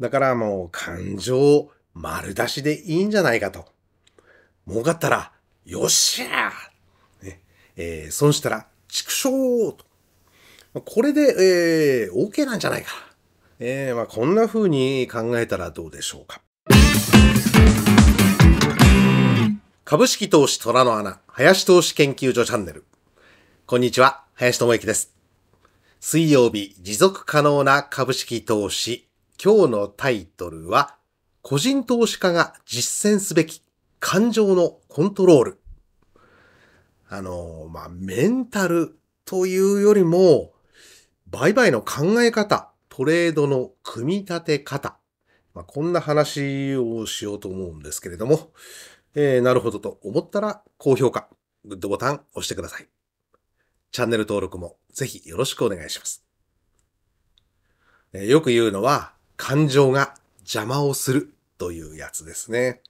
だからもう感情丸出しでいいんじゃないかと。儲かったら、よっしゃー、ねえー、損したら、畜生と。これで、えー、OK なんじゃないか。えーまあ、こんな風に考えたらどうでしょうか。株式投資虎の穴、林投資研究所チャンネル。こんにちは、林智之です。水曜日、持続可能な株式投資今日のタイトルは、個人投資家が実践すべき感情のコントロール。あの、まあ、メンタルというよりも、売買の考え方、トレードの組み立て方。まあ、こんな話をしようと思うんですけれども、えー、なるほどと思ったら高評価、グッドボタン押してください。チャンネル登録もぜひよろしくお願いします。えー、よく言うのは、感情が邪魔をするというやつですね。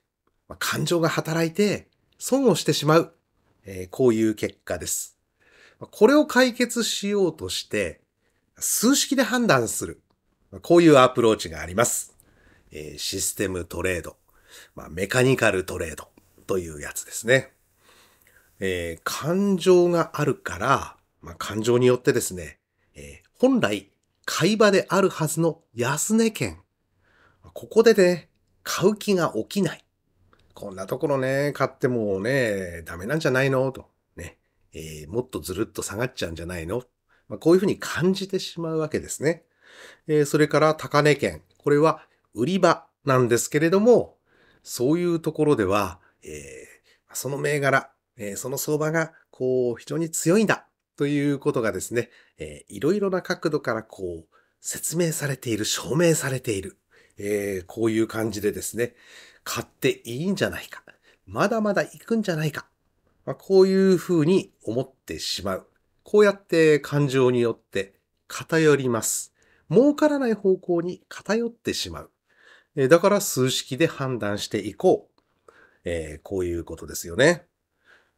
ま感情が働いて損をしてしまう、えー、こういう結果です。これを解決しようとして、数式で判断する。こういうアプローチがあります。えー、システムトレード、まあ、メカニカルトレードというやつですね。えー、感情があるから、まあ、感情によってですね、えー、本来買い場であるはずの安値券。ここでね、買う気が起きない。こんなところね、買ってもね、ダメなんじゃないのと。ね、えー、もっとずるっと下がっちゃうんじゃないの、まあ、こういうふうに感じてしまうわけですね。えー、それから高値券。これは売り場なんですけれども、そういうところでは、えー、その銘柄、えー、その相場がこう非常に強いんだということがですね、えー、いろいろな角度からこう、説明されている、証明されている、えー、こういう感じでですね、買っていいんじゃないか、まだまだ行くんじゃないか、まあ、こういうふうに思ってしまう。こうやって感情によって偏ります。儲からない方向に偏ってしまう。えー、だから数式で判断していこう。えー、こういうことですよね。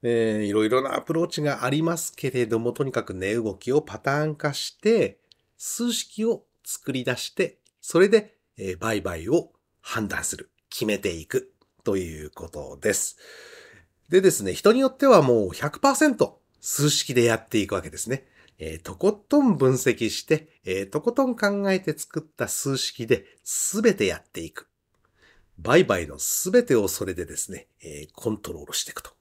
えー、いろいろなアプローチがありますけれども、とにかく値、動きをパターン化して、数式を作り出して、それで、えー、売買を判断する、決めていくということです。でですね、人によってはもう100%数式でやっていくわけですね。えー、とことん分析して、えー、とことん考えて作った数式で全てやっていく。売買の全てをそれでですね、えー、コントロールしていくと。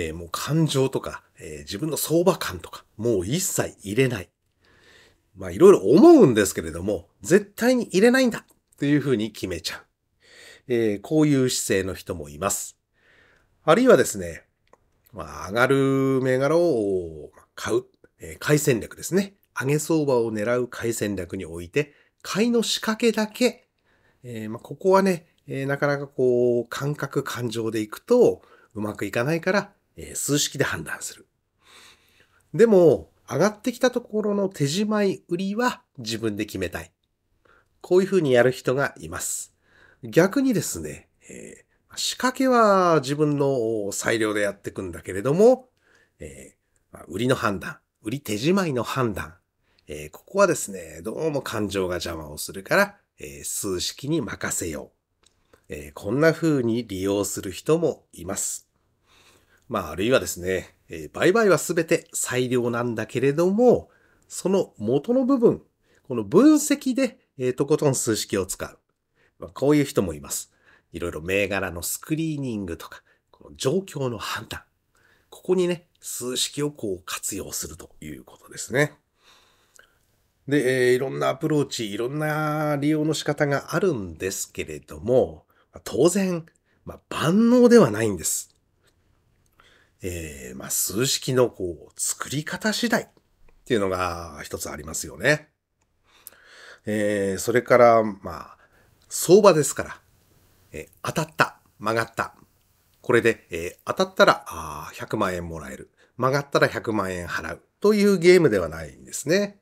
えー、もう感情とか、えー、自分の相場感とか、もう一切入れない。まあいろいろ思うんですけれども、絶対に入れないんだというふうに決めちゃう。えー、こういう姿勢の人もいます。あるいはですね、まあ、上がる銘柄を買う、えー、買い戦略ですね。上げ相場を狙う買い戦略において、買いの仕掛けだけ、えー、まあ、ここはね、えなかなかこう、感覚、感情でいくとうまくいかないから、え数式で判断する。でも、上がってきたところの手仕舞い売りは自分で決めたい。こういうふうにやる人がいます。逆にですね、えー、仕掛けは自分の裁量でやっていくんだけれども、えー、売りの判断、売り手仕舞いの判断、えー、ここはですね、どうも感情が邪魔をするから、え数式に任せよう。えこんな風に利用する人もいます。まあ、あるいはですね、えー、売買は全て裁量なんだけれども、その元の部分、この分析で、えー、とことん数式を使う。まあ、こういう人もいます。いろいろ銘柄のスクリーニングとか、この状況の判断。ここにね、数式をこう活用するということですね。で、えー、いろんなアプローチ、いろんな利用の仕方があるんですけれども、当然、まあ、万能ではないんです。えー、まあ、数式のこう、作り方次第っていうのが一つありますよね。えー、それから、まあ、相場ですから、えー、当たった、曲がった。これで、えー、当たったらあ100万円もらえる。曲がったら100万円払う。というゲームではないんですね。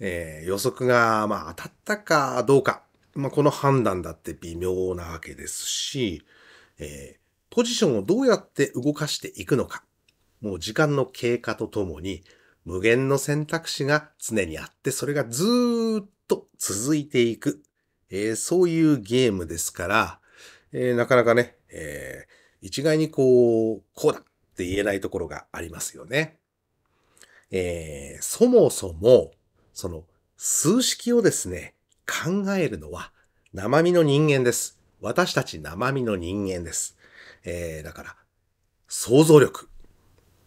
えー、予測が、まあ、当たったかどうか。まあ、この判断だって微妙なわけですし、えー、ポジションをどうやって動かしていくのか、もう時間の経過とともに、無限の選択肢が常にあって、それがずーっと続いていく、えー、そういうゲームですから、えー、なかなかね、えー、一概にこう、こうだって言えないところがありますよね。えー、そもそも、その数式をですね、考えるのは生身の人間です。私たち生身の人間です。えー、だから、想像力。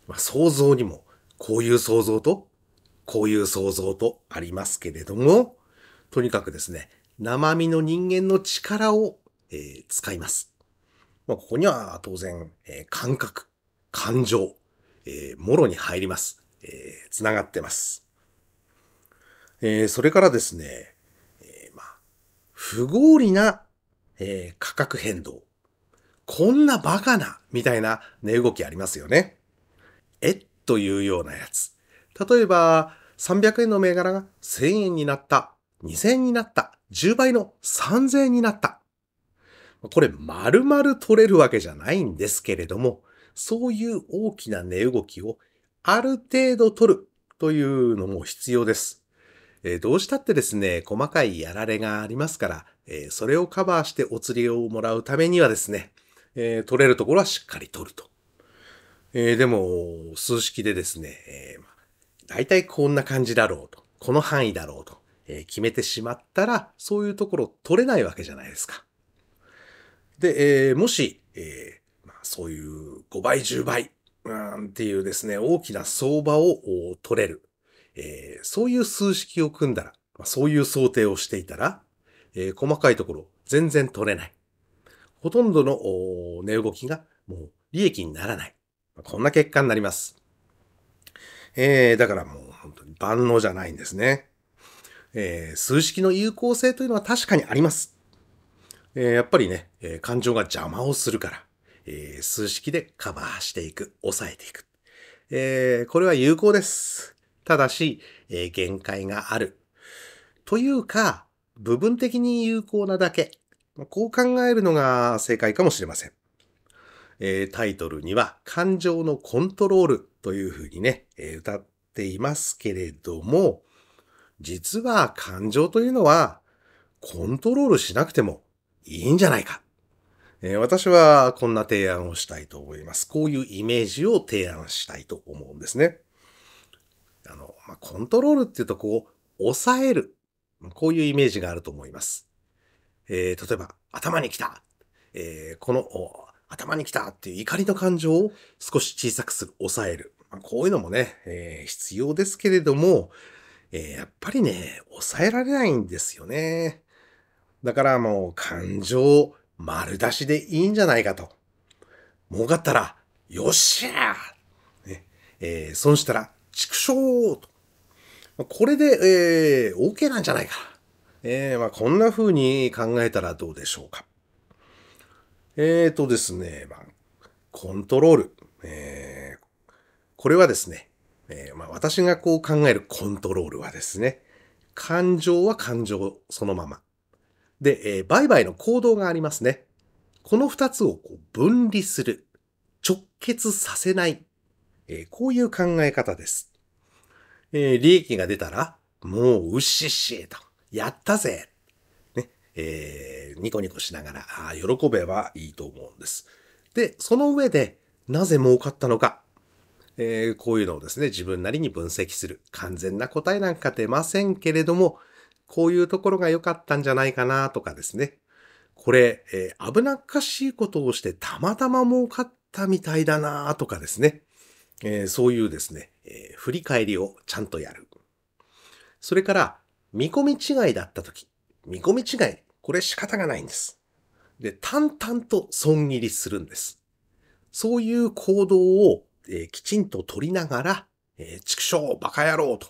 まあ、想像にも、こういう想像と、こういう想像とありますけれども、とにかくですね、生身の人間の力を、えー、使います。まあ、ここには当然、えー、感覚、感情、えー、もろに入ります。えー、がってます。えー、それからですね、えー、まあ、不合理な、えー、価格変動。こんなバカなみたいな値動きありますよね。えというようなやつ。例えば、300円の銘柄が1000円になった、2000円になった、10倍の3000円になった。これ丸々取れるわけじゃないんですけれども、そういう大きな値動きをある程度取るというのも必要です。えー、どうしたってですね、細かいやられがありますから、えー、それをカバーしてお釣りをもらうためにはですね、えー、取れるところはしっかり取ると。えー、でも、数式でですね、えー、大体こんな感じだろうと、この範囲だろうと、えー、決めてしまったら、そういうところ取れないわけじゃないですか。で、えー、もし、えーまあ、そういう5倍、10倍、うんっていうですね、大きな相場を取れる。えー、そういう数式を組んだら、まあ、そういう想定をしていたら、えー、細かいところ全然取れない。ほとんどの値動きがもう利益にならない。こんな結果になります。えー、だからもう本当に万能じゃないんですね。えー、数式の有効性というのは確かにあります。えー、やっぱりね、えー、感情が邪魔をするから、えー、数式でカバーしていく、抑えていく。えー、これは有効です。ただし、えー、限界がある。というか、部分的に有効なだけ。こう考えるのが正解かもしれません。えー、タイトルには感情のコントロールというふうにね、えー、歌っていますけれども、実は感情というのはコントロールしなくてもいいんじゃないか。えー、私はこんな提案をしたいと思います。こういうイメージを提案したいと思うんですね。あの、まあ、コントロールっていうとこう、抑える。こういうイメージがあると思います。えー、例えば、頭に来た、えー、この、頭に来たっていう怒りの感情を少し小さくする、抑える。まあ、こういうのもね、えー、必要ですけれども、えやっぱりね、抑えられないんですよね。だからもう感情丸出しでいいんじゃないかと。儲かったら、よっしゃねえー、損したら、畜生と。これで、えー、OK なんじゃないか。えー、まあ、こんな風に考えたらどうでしょうか。えーとですね、まあ、コントロール。えー、これはですね、えー、まあ、私がこう考えるコントロールはですね、感情は感情そのまま。で、えー、売買の行動がありますね。この二つをこう分離する。直結させない。えー、こういう考え方です。えー、利益が出たら、もううっしっしーと。やったぜね、えー、ニコニコしながら、あ喜べばいいと思うんです。で、その上で、なぜ儲かったのか、えー、こういうのをですね、自分なりに分析する。完全な答えなんか出ませんけれども、こういうところが良かったんじゃないかなとかですね。これ、えー、危なっかしいことをしてたまたま儲かったみたいだなとかですね。えー、そういうですね、え振り返りをちゃんとやる。それから、見込み違いだった時、見込み違い、これ仕方がないんです。で、淡々と損切りするんです。そういう行動を、えー、きちんと取りながら、えー、畜生、バカ野郎と、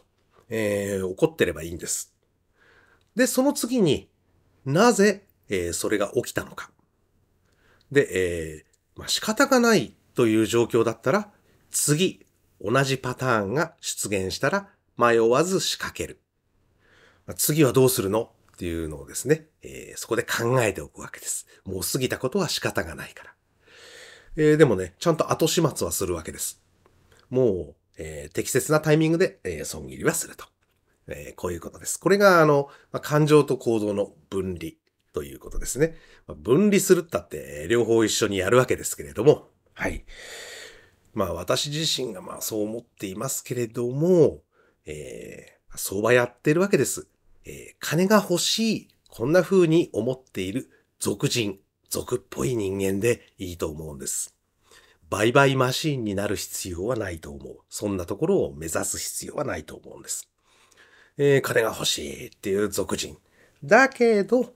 えー、怒ってればいいんです。で、その次になぜ、えー、それが起きたのか。で、えー、まあ、仕方がないという状況だったら、次、同じパターンが出現したら迷わず仕掛ける。次はどうするのっていうのをですね、えー、そこで考えておくわけです。もう過ぎたことは仕方がないから。えー、でもね、ちゃんと後始末はするわけです。もう、えー、適切なタイミングで、え損切りはすると。えこういうことです。これが、あの、ま感情と行動の分離ということですね。ま分離するったって、両方一緒にやるわけですけれども、はい。まあ私自身がまあそう思っていますけれども、えー、相場やってるわけです。えー、金が欲しい、こんな風に思っている俗人、俗っぽい人間でいいと思うんです。売買マシーンになる必要はないと思う。そんなところを目指す必要はないと思うんです。えー、金が欲しいっていう俗人。だけど、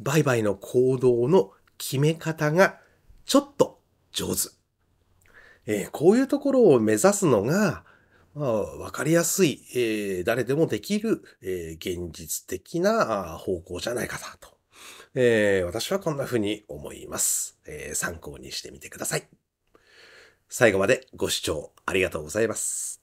売買の行動の決め方がちょっと上手。えー、こういうところを目指すのが、まあ、分かりやすい、えー、誰でもできる、えー、現実的な方向じゃないかなと、えー、私はこんな風に思います、え参考にしてみてください。最後までご視聴ありがとうございます。